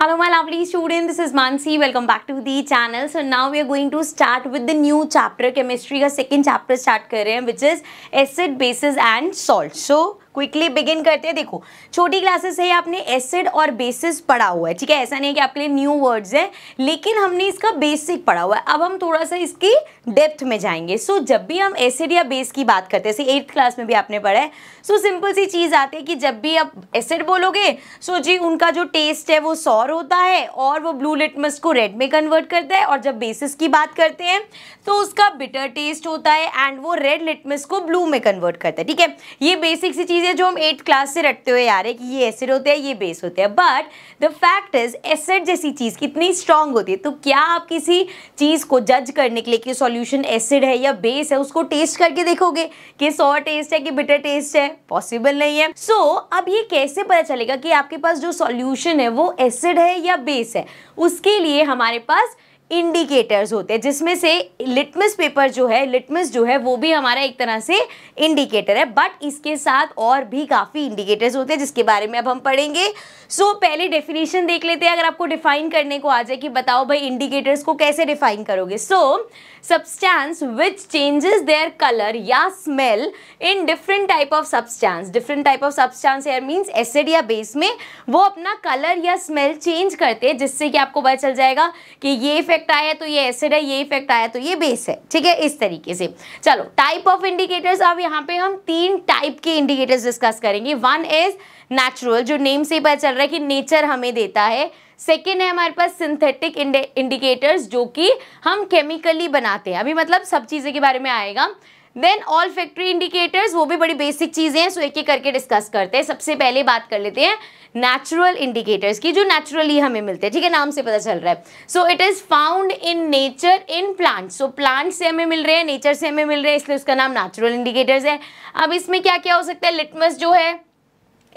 Hello my lovely student, this is Mansi. Welcome back to the channel. So now we are going to start with the new chapter, chemistry का second chapter start कर रहे हैं which is acid, bases and salt. So quickly begin करते हैं देखो छोटी classes है आपने एसिड और बेसिस पढ़ा हुआ है ठीक है ऐसा नहीं है कि आपके लिए न्यू वर्ड्स है लेकिन हमने इसका बेसिक पढ़ा हुआ है अब हम थोड़ा सा इसकी डेप्थ में जाएंगे सो so, जब भी हम एसिड या बेस की बात करते हैं एट्थ क्लास में भी आपने पढ़ा है सो so, सिंपल सी चीज़ आती है कि जब भी आप एसिड बोलोगे सो so जी उनका जो टेस्ट है वो सौर होता है और वो ब्लू लिटमस को रेड में कन्वर्ट करता है और जब बेसिस की बात करते हैं तो उसका बिटर टेस्ट होता है एंड वो रेड लिटमस को ब्लू में कन्वर्ट करता है ठीक है ये बेसिक सी चीज़ चीज़ें जो हम एट क्लास से रटते हुए आ रहे हैं कि ये एसिड होते हैं ये बेस होते हैं but the fact is acid जैसी चीज़ कितनी स्ट्रांग होती है तो क्या आप किसी चीज़ को जज करने के लिए कि सॉल्यूशन एसिड है या बेस है उसको टेस्ट करके देखोगे कि सॉ टेस्ट है कि बिटर टेस्ट है पॉसिबल नहीं है सो so, अब ये कैसे पता चलेगा कि आपके पास जो सॉल्यूशन है वो एसिड है या बेस है उसके लिए हमारे पास इंडिकेटर्स होते हैं जिसमें से लिटमस पेपर जो है लिटमस जो है वो भी हमारा एक तरह से इंडिकेटर है बट इसके साथ और भी काफ़ी इंडिकेटर्स होते हैं जिसके बारे में अब हम पढ़ेंगे सो so, पहले डेफिनेशन देख लेते हैं अगर आपको डिफाइन करने को आ जाए कि बताओ भाई इंडिकेटर्स को कैसे डिफाइन करोगे so substance which changes their colour या smell in different type of substance different type of substance are means acid या बेस में वो अपना कलर या स्मेल चेंज करते हैं जिससे कि आपको पता चल जाएगा कि ये इफेक्ट इफेक्ट आया तो ये एसिड है ये इफेक्ट आया तो ये बेस है ठीक है इस तरीके से चलो टाइप ऑफ इंडिकेटर्स अब यहाँ पे हम तीन टाइप के इंडिकेटर्स डिस्कस करेंगे वन इज नेचुरल जो नेम से पता चल रहा है कि नेचर हमें देता है सेकेंड है हमारे पास सिंथेटिक इंडिकेटर्स जो कि हम केमिकली बनाते हैं अभी मतलब सब चीज़ें के बारे में आएगा देन ऑल फैक्ट्री इंडिकेटर्स वो भी बड़ी बेसिक चीज़ें हैं सो एक एक करके डिस्कस करते हैं सबसे पहले बात कर लेते हैं नेचुरल इंडिकेटर्स की जो नेचुरली हमें मिलते हैं ठीक है नाम से पता चल रहा है so it is found in nature in plant so plant से हमें मिल रहे हैं नेचर से हमें मिल रहे हैं इसलिए उसका नाम नेचुरल इंडिकेटर्स है अब इसमें क्या क्या हो सकता है लिटमस जो है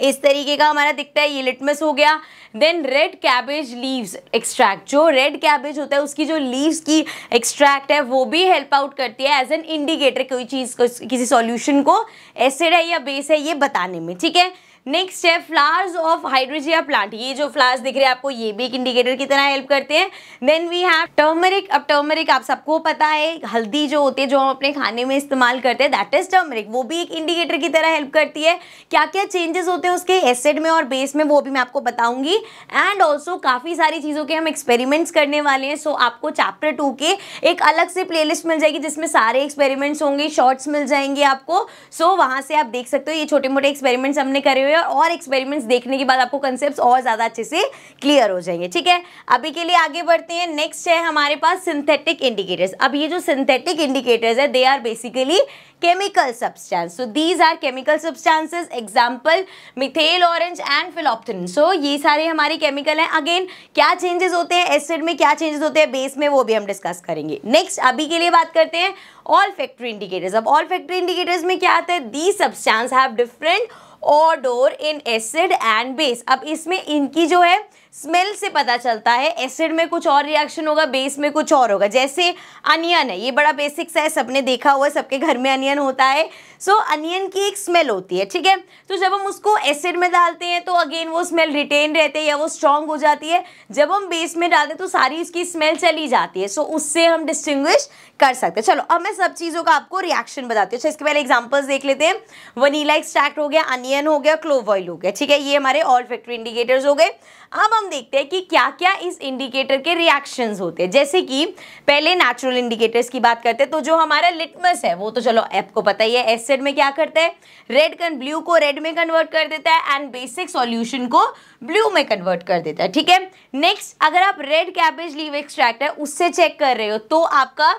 इस तरीके का हमारा दिखता है ये लिटमस हो गया then red cabbage leaves extract जो रेड कैबेज होता है उसकी जो लीव्स की एक्सट्रैक्ट है वो भी हेल्प आउट करती है एज एन इंडिकेटर कोई चीज़ को किसी सॉल्यूशन को एसिड है या बेस है ये बताने में ठीक है नेक्स्ट है फ्लावर्स ऑफ हाइड्रोजिया प्लांट ये जो फ्लावर्स दिख रहे हैं आपको ये भी एक इंडिकेटर की तरह हेल्प करते हैं देन वी हैव टर्मरिक अब टर्मरिक आप सबको पता है हल्दी जो होती है जो हम अपने खाने में इस्तेमाल करते हैं दैट इज टर्मरिक वो भी एक इंडिकेटर की तरह हेल्प करती है क्या क्या चेंजेस होते हैं उसके एसिड में और बेस में वो भी मैं आपको बताऊंगी एंड ऑल्सो काफ़ी सारी चीज़ों के हम एक्सपेरिमेंट्स करने वाले हैं सो so आपको चैप्टर टू के एक अलग से प्ले मिल जाएगी जिसमें सारे एक्सपेरिमेंट्स होंगे शॉर्ट्स मिल जाएंगे आपको सो so, वहाँ से आप देख सकते हो ये छोटे मोटे एक्सपेरिमेंट्स हमने करे हुए और, और एक्सपेरिमेंट्स देखने के बाद आपको कंसेप्ट और ज़्यादा अच्छे से क्लियर हो जाएंगे ठीक है अभी के लिए आगे बढ़ते हैं नेक्स्ट है हमारे पास सिंथेटिक इंडिकेटर्स अब ये जो सिंथेटिक इंडिकेटर्स है they are basically chemical substance so these are chemical substances example methyl orange and phenolphthalein so ये सारे हमारे केमिकल हैं अगेन क्या चेंजेस होते हैं एसिड में क्या चेंजेस होते हैं बेस में वो भी हम डिस्कस करेंगे नेक्स्ट अभी के लिए बात करते हैं ऑल फैक्ट्री इंडिकेटर्स अब ऑल फैक्ट्री इंडिकेटर्स में क्या आता है the substance have different odour in acid and base अब इसमें इनकी जो है स्मेल से पता चलता है एसिड में कुछ और रिएक्शन होगा बेस में कुछ और होगा जैसे अनियन है ये बड़ा बेसिक्स है सबने देखा हुआ है सबके घर में अनियन होता है सो so, अनियन की एक स्मेल होती है ठीक है तो जब हम उसको एसिड में डालते हैं तो अगेन वो स्मेल रिटेन रहते हैं या वो स्ट्रांग हो जाती है जब हम बेस में डालते हैं तो सारी इसकी स्मेल चली जाती है सो so, उससे हम डिस्टिंग्विश कर सकते हैं चलो अब मैं सब चीज़ों का आपको रिएक्शन बताती हूँ अच्छा, इसके पहले एग्जाम्पल्स देख लेते हैं वनीला एक्सट्रैक्ट हो गया अनियन हो गया क्लोव ऑयल हो गया ठीक है ये हमारे ऑल फैक्ट्री इंडिकेटर्स हो गए अब हम देखते हैं कि क्या क्या इस इंडिकेटर के रिएक्शन होते हैं जैसे कि पहले नेचुरल इंडिकेटर्स की बात करते हैं तो जो हमारा लिटमस है वो तो चलो ऐप को पता ही है एसिड में क्या करता है रेड कन ब्लू को रेड में कन्वर्ट कर देता है एंड बेसिक सॉल्यूशन को ब्लू में कन्वर्ट कर देता है ठीक है नेक्स्ट अगर आप रेड कैबेज लीव एक्सट्रैक्ट है उससे चेक कर रहे हो तो आपका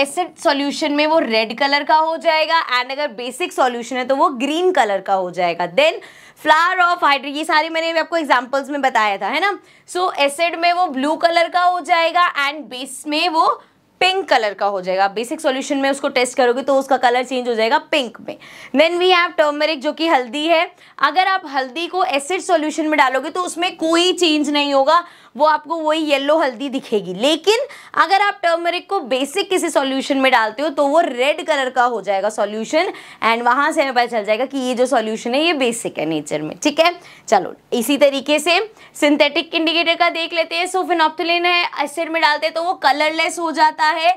एसिड सॉल्यूशन में वो रेड कलर का हो जाएगा एंड अगर बेसिक सॉल्यूशन है तो वो ग्रीन कलर का हो जाएगा देन फ्लावर ऑफ हाइड्रो ये सारे मैंने आपको एग्जाम्पल्स में बताया था है ना सो so, एसिड में वो ब्लू कलर का हो जाएगा एंड बेस में वो पिंक कलर का हो जाएगा बेसिक सॉल्यूशन में उसको टेस्ट करोगे तो उसका कलर चेंज हो जाएगा पिंक में देन वी हैव टर्मरिक जो कि हल्दी है अगर आप हल्दी को एसिड सॉल्यूशन में डालोगे तो उसमें कोई चेंज नहीं होगा वो आपको वही येलो हल्दी दिखेगी लेकिन अगर आप टर्मरिक को बेसिक किसी सॉल्यूशन में डालते हो तो वो रेड कलर का हो जाएगा सॉल्यूशन एंड वहां से हमें पता चल जाएगा कि ये जो सॉल्यूशन है ये बेसिक है नेचर में ठीक है चलो इसी तरीके से सिंथेटिक इंडिकेटर का देख लेते हैं सोफिनॉप्थलिन है एसिड में डालते हैं तो वो कलरलेस हो जाता होता है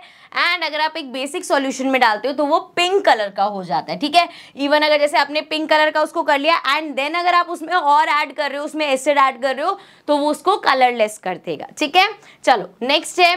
एंड अगर आप एक बेसिक सॉल्यूशन में डालते हो तो वो पिंक कलर का हो जाता है ठीक है इवन अगर जैसे आपने पिंक कलर का उसको कर लिया एंड देन अगर आप उसमें और ऐड कर रहे हो उसमें एसिड ऐड कर रहे हो तो वो उसको कलरलेस कर देगा ठीक है चलो नेक्स्ट है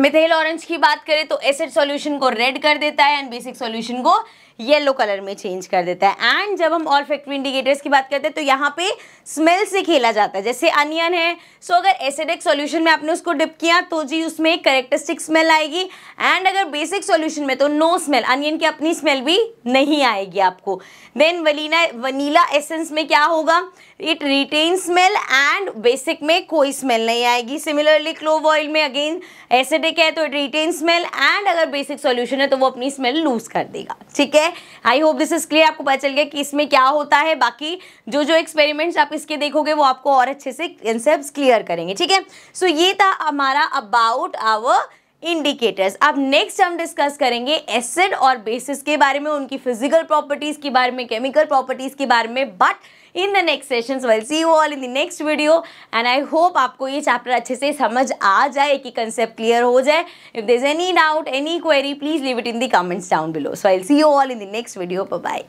मिथेल ऑरेंज की बात करें तो एसिड सॉल्यूशन को रेड कर देता है एंड बेसिक सॉल्यूशन को येलो कलर में चेंज कर देता है एंड जब हम ऑल फैक्ट्री इंडिकेटर्स की बात करते हैं तो यहाँ पे स्मेल से खेला जाता है जैसे अनियन है सो so अगर एसिडिक सॉल्यूशन में आपने उसको डिप किया तो जी उसमें एक करेक्टरिस्टिक स्मेल आएगी एंड अगर बेसिक सॉल्यूशन में तो नो स्मेल अनियन की अपनी स्मेल भी नहीं आएगी आपको देन वलीना वनीला एसेंस में क्या होगा it retain smell and basic में कोई स्मेल नहीं आएगी सिमिलरली क्लोव ऑयल में अगेन एसिडिक है तो इट रिटेन स्मेल एंड अगर बेसिक सॉल्यूशन है तो वो अपनी स्मेल लूज कर देगा ठीक है है I hope this is clear आपको पता चल गया कि इसमें क्या होता है बाकी जो जो एक्सपेरिमेंट्स आप इसके देखोगे वो आपको और अच्छे से कंसेप्ट क्लियर करेंगे ठीक है सो ये था हमारा अबाउट आवर इंडिकेटर्स अब नेक्स्ट हम डिस्कस करेंगे एसिड और बेसिस के बारे में उनकी फिजिकल प्रॉपर्टीज के बारे में केमिकल प्रॉपर्टीज के बारे में but in the next session we'll see you all in the next video and I hope आपको ये चैप्टर अच्छे से समझ आ जाए कि कंसेप्ट क्लियर हो जाए if there is any doubt any query please leave it in the comments down below so I see you all in the next video bye